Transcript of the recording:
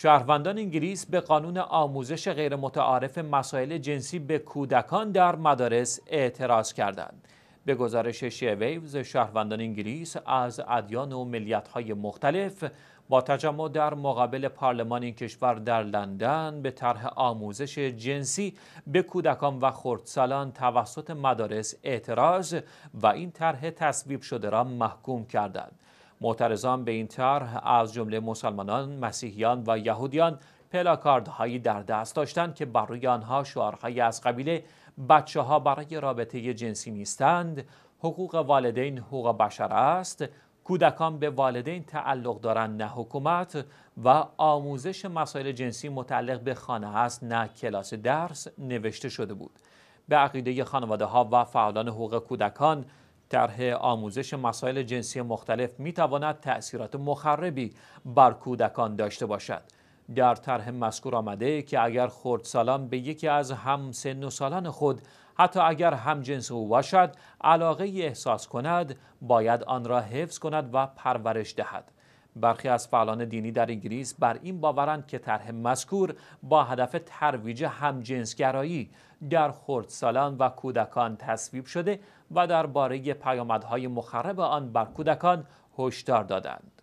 شهروندان انگلیس به قانون آموزش غیر متعارف مسائل جنسی به کودکان در مدارس اعتراض کردند. به گزارش شیویوز شهروندان انگلیس از ادیان و ملیتهای مختلف با تجمع در مقابل پارلمان این کشور در لندن به طرح آموزش جنسی به کودکان و خردسالان توسط مدارس اعتراض و این طرح تصویب شده را محکوم کردند. معترضان به این طرح از جمله مسلمانان، مسیحیان و یهودیان پلاکاردهایی در دست داشتند که بر آنها شعارهایی از قبیله بچه ها برای رابطه جنسی نیستند، حقوق والدین حقوق بشر است، کودکان به والدین تعلق دارند نه حکومت و آموزش مسائل جنسی متعلق به خانه است نه کلاس درس نوشته شده بود. به عقیده خانواده ها و فعالان حقوق کودکان طرح آموزش مسائل جنسی مختلف می تواند تأثیرات مخربی بر کودکان داشته باشد در طرح مذکور آمده که اگر خردسالان به یکی از همسن و سالان خود حتی اگر همجنس او باشد علاقه احساس کند باید آن را حفظ کند و پرورش دهد برخی از فعالان دینی در انگلیس بر این باورند که طرح مذکور با هدف ترویج همجنسگرایی در خردسالان و کودکان تصویب شده و درباره پیامدهای مخرب آن بر کودکان هشدار دادند